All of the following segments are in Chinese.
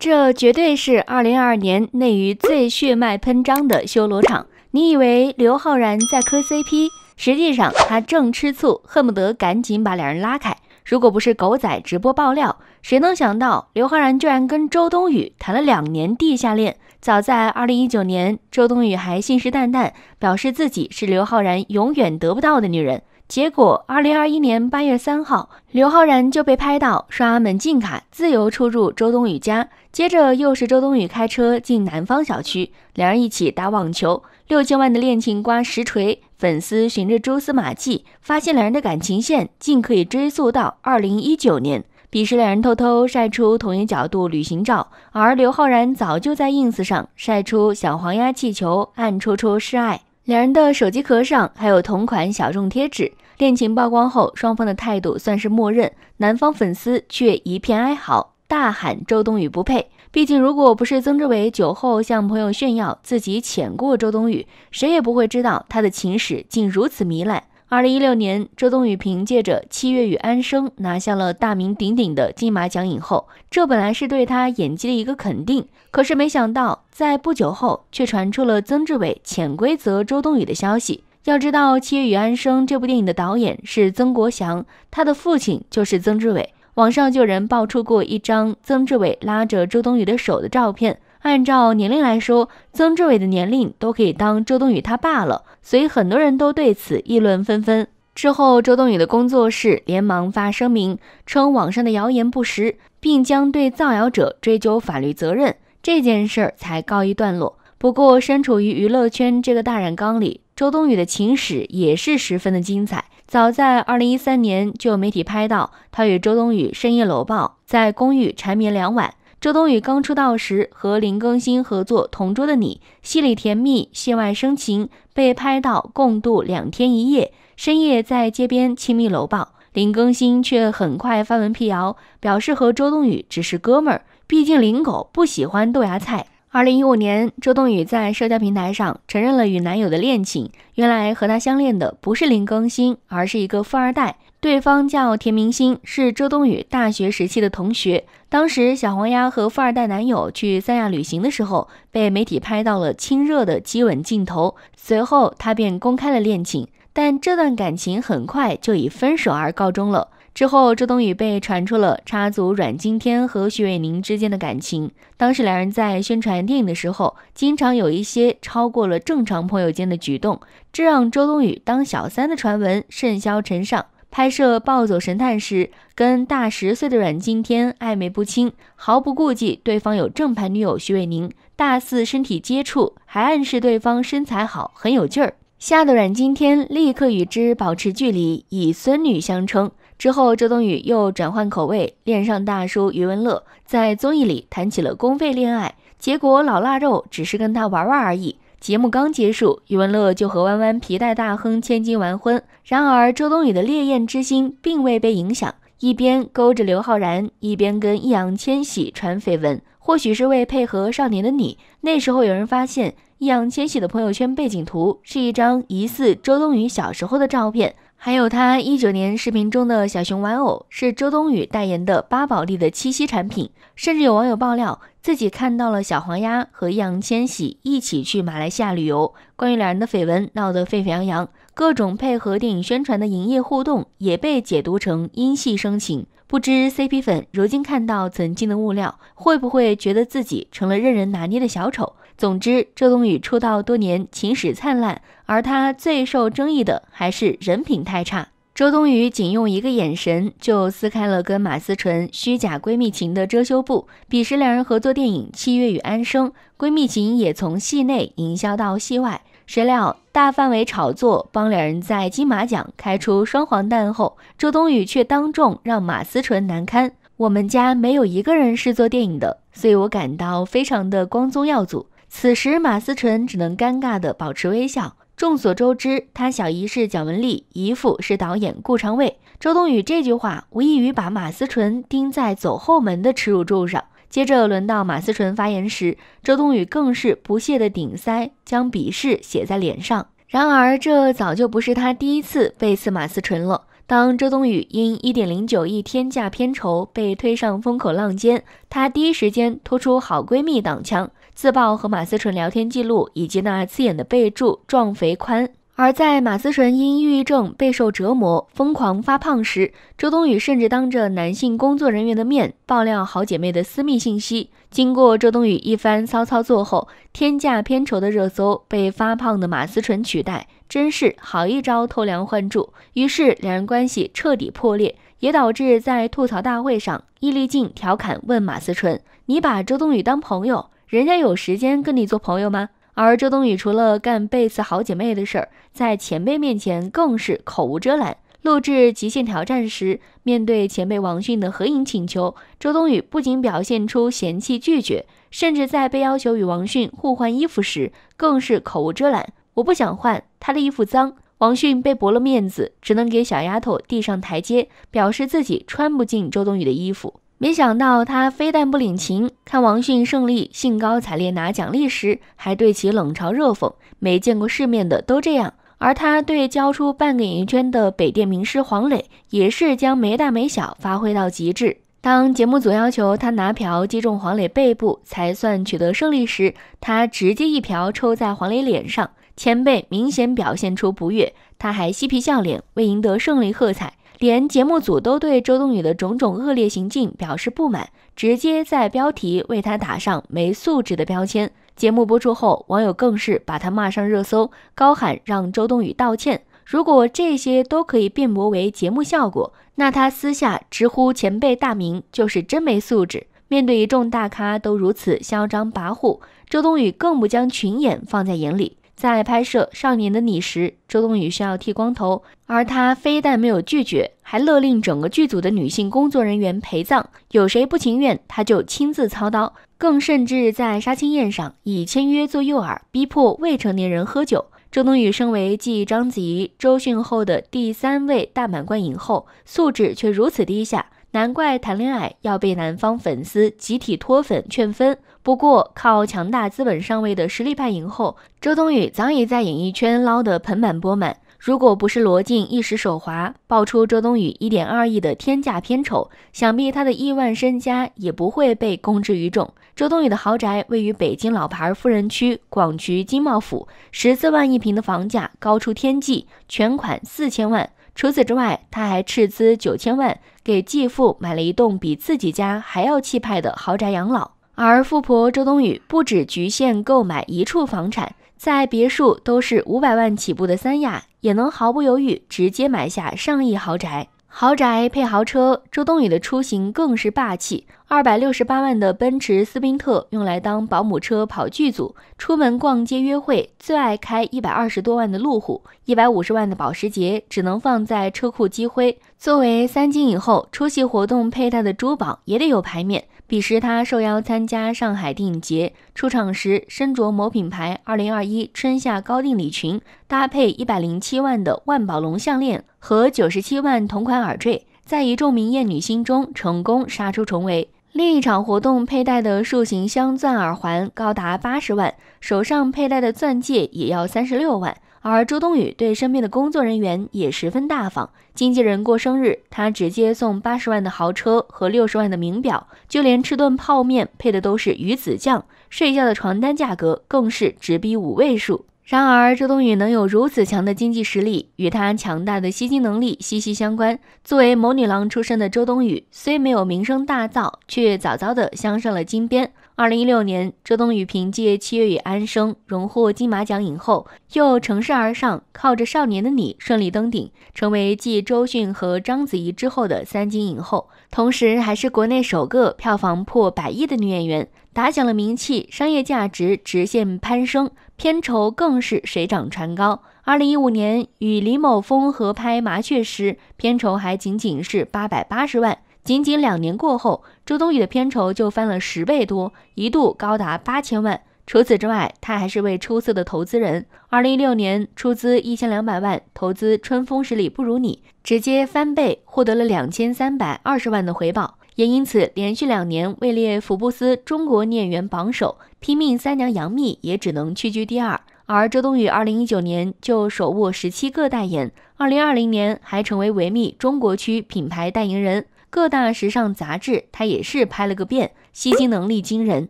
这绝对是二零二二年内娱最血脉喷张的修罗场。你以为刘昊然在磕 CP，实际上他正吃醋，恨不得赶紧把两人拉开。如果不是狗仔直播爆料，谁能想到刘昊然居然跟周冬雨谈了两年地下恋？早在二零一九年，周冬雨还信誓旦旦表示自己是刘昊然永远得不到的女人。结果，二零二一年八月三号，刘昊然就被拍到刷门禁卡，自由出入周冬雨家。接着又是周冬雨开车进南方小区，两人一起打网球。六千万的恋情瓜实锤，粉丝循着蛛丝马迹，发现两人的感情线竟可以追溯到二零一九年。彼时两人偷偷晒出同一角度旅行照，而刘昊然早就在 ins 上晒出小黄鸭气球，暗戳戳示爱。两人的手机壳上还有同款小众贴纸，恋情曝光后，双方的态度算是默认。男方粉丝却一片哀嚎，大喊周冬雨不配。毕竟，如果不是曾志伟酒后向朋友炫耀自己潜过周冬雨，谁也不会知道他的情史竟如此糜烂。二零一六年，周冬雨凭借着《七月与安生》拿下了大名鼎鼎的金马奖影后，这本来是对她演技的一个肯定。可是没想到，在不久后却传出了曾志伟潜规则周冬雨的消息。要知道，《七月与安生》这部电影的导演是曾国祥，他的父亲就是曾志伟。网上就人爆出过一张曾志伟拉着周冬雨的手的照片。按照年龄来说，曾志伟的年龄都可以当周冬雨他爸了，所以很多人都对此议论纷纷。之后，周冬雨的工作室连忙发声明，称网上的谣言不实，并将对造谣者追究法律责任。这件事儿才告一段落。不过，身处于娱乐圈这个大染缸里，周冬雨的情史也是十分的精彩。早在2013年，就有媒体拍到她与周冬雨深夜搂抱，在公寓缠绵两晚。周冬雨刚出道时和林更新合作《同桌的你》，戏里甜蜜，戏外生情，被拍到共度两天一夜，深夜在街边亲密搂抱。林更新却很快发文辟谣，表示和周冬雨只是哥们儿。毕竟林狗不喜欢豆芽菜。二零一五年，周冬雨在社交平台上承认了与男友的恋情，原来和他相恋的不是林更新，而是一个富二代。对方叫田明星，是周冬雨大学时期的同学。当时小黄鸭和富二代男友去三亚旅行的时候，被媒体拍到了亲热的激吻镜头。随后他便公开了恋情，但这段感情很快就以分手而告终了。之后周冬雨被传出了插足阮经天和徐伟宁之间的感情。当时两人在宣传电影的时候，经常有一些超过了正常朋友间的举动，这让周冬雨当小三的传闻甚嚣尘上。拍摄《暴走神探》时，跟大十岁的阮经天暧昧不清，毫不顾忌对方有正牌女友徐伟宁，大肆身体接触，还暗示对方身材好，很有劲儿，吓得阮经天立刻与之保持距离，以孙女相称。之后，周冬雨又转换口味，恋上大叔余文乐，在综艺里谈起了公费恋爱，结果老腊肉只是跟他玩玩而已。节目刚结束，余文乐就和弯弯皮带大亨千金完婚。然而，周冬雨的烈焰之心并未被影响，一边勾着刘昊然，一边跟易烊千玺传绯闻。或许是为配合《少年的你》，那时候有人发现易烊千玺的朋友圈背景图是一张疑似周冬雨小时候的照片。还有他一九年视频中的小熊玩偶是周冬雨代言的巴宝莉的七夕产品，甚至有网友爆料自己看到了小黄鸭和易烊千玺一起去马来西亚旅游，关于两人的绯闻闹得沸沸扬扬，各种配合电影宣传的营业互动也被解读成因戏生情，不知 CP 粉如今看到曾经的物料，会不会觉得自己成了任人拿捏的小丑？总之，周冬雨出道多年，情史灿烂，而她最受争议的还是人品太差。周冬雨仅用一个眼神就撕开了跟马思纯虚假闺蜜情的遮羞布。彼时，两人合作电影《七月与安生》，闺蜜情也从戏内营销到戏外。谁料，大范围炒作帮两人在金马奖开出双黄蛋后，周冬雨却当众让马思纯难堪。我们家没有一个人是做电影的，所以我感到非常的光宗耀祖。此时，马思纯只能尴尬地保持微笑。众所周知，她小姨是蒋雯丽，姨父是导演顾长卫。周冬雨这句话无异于把马思纯钉在走后门的耻辱柱上。接着轮到马思纯发言时，周冬雨更是不屑的顶腮，将鄙视写在脸上。然而，这早就不是他第一次背刺马思纯了。当周冬雨因1.09亿天价片酬被推上风口浪尖，她第一时间拖出好闺蜜挡枪，自曝和马思纯聊天记录以及那刺眼的备注“壮肥宽”。而在马思纯因抑郁症备受折磨、疯狂发胖时，周冬雨甚至当着男性工作人员的面爆料好姐妹的私密信息。经过周冬雨一番骚操作后，天价片酬的热搜被发胖的马思纯取代，真是好一招偷梁换柱。于是两人关系彻底破裂，也导致在吐槽大会上，易立竞调侃问马思纯：“你把周冬雨当朋友，人家有时间跟你做朋友吗？”而周冬雨除了干背刺好姐妹的事儿，在前辈面前更是口无遮拦。录制《极限挑战》时，面对前辈王迅的合影请求，周冬雨不仅表现出嫌弃拒绝，甚至在被要求与王迅互换衣服时，更是口无遮拦：“我不想换，她的衣服脏。”王迅被驳了面子，只能给小丫头递上台阶，表示自己穿不进周冬雨的衣服。没想到他非但不领情，看王迅胜利兴高采烈拿奖励时，还对其冷嘲热讽。没见过世面的都这样，而他对交出半个演艺圈的北电名师黄磊，也是将没大没小发挥到极致。当节目组要求他拿瓢击中黄磊背部才算取得胜利时，他直接一瓢抽在黄磊脸上，前辈明显表现出不悦，他还嬉皮笑脸为赢得胜利喝彩。连节目组都对周冬雨的种种恶劣行径表示不满，直接在标题为她打上没素质的标签。节目播出后，网友更是把她骂上热搜，高喊让周冬雨道歉。如果这些都可以辩驳为节目效果，那他私下直呼前辈大名就是真没素质。面对一众大咖都如此嚣张跋扈，周冬雨更不将群演放在眼里。在拍摄《少年的你》时，周冬雨需要剃光头，而她非但没有拒绝，还勒令整个剧组的女性工作人员陪葬。有谁不情愿，她就亲自操刀。更甚至在杀青宴上，以签约做诱饵，逼迫未成年人喝酒。周冬雨身为继章子怡、周迅后的第三位大满贯影后，素质却如此低下。难怪谈恋爱要被男方粉丝集体脱粉劝分。不过靠强大资本上位的实力派影后周冬雨，早已在演艺圈捞得盆满钵满。如果不是罗晋一时手滑爆出周冬雨一点二亿的天价片酬，想必他的亿万身家也不会被公之于众。周冬雨的豪宅位于北京老牌富人区广渠金茂府，十四万一平的房价高出天际，全款四千万。除此之外，他还斥资九千万给继父买了一栋比自己家还要气派的豪宅养老。而富婆周冬雨不止局限购买一处房产，在别墅都是五百万起步的三亚，也能毫不犹豫直接买下上亿豪宅。豪宅配豪车，周冬雨的出行更是霸气。二百六十八万的奔驰斯宾特用来当保姆车跑剧组，出门逛街约会最爱开一百二十多万的路虎，一百五十万的保时捷只能放在车库积灰。作为三金以后，出席活动佩戴的珠宝也得有牌面。彼时她受邀参加上海电影节，出场时身着某品牌二零二一春夏高定礼裙，搭配一百零七万的万宝龙项链。和九十七万同款耳坠，在一众明艳女星中成功杀出重围。另一场活动佩戴的树形镶钻耳环高达八十万，手上佩戴的钻戒也要三十六万。而周冬雨对身边的工作人员也十分大方，经纪人过生日，她直接送八十万的豪车和六十万的名表，就连吃顿泡面配的都是鱼子酱，睡觉的床单价格更是直逼五位数。然而，周冬雨能有如此强的经济实力，与她强大的吸金能力息息相关。作为谋女郎出身的周冬雨，虽没有名声大噪，却早早的镶上了金边。二零一六年，周冬雨凭借《七月与安生》荣获金马奖影后，又乘势而上，靠着《少年的你》顺利登顶，成为继周迅和章子怡之后的三金影后，同时还是国内首个票房破百亿的女演员，打响了名气，商业价值直线攀升，片酬更是水涨船高。二零一五年与李某峰合拍《麻雀》时，片酬还仅仅是八百八十万，仅仅两年过后。周冬雨的片酬就翻了十倍多，一度高达八千万。除此之外，他还是位出色的投资人。二零一六年出资一千两百万投资《春风十里不如你》，直接翻倍获得了两千三百二十万的回报，也因此连续两年位列福布斯中国演员榜首。拼命三娘杨幂也只能屈居第二。而周冬雨二零一九年就手握十七个代言，二零二零年还成为维密中国区品牌代言人。各大时尚杂志，他也是拍了个遍，吸金能力惊人。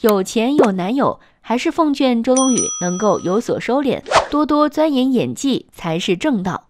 有钱有男友，还是奉劝周冬雨能够有所收敛，多多钻研演技才是正道。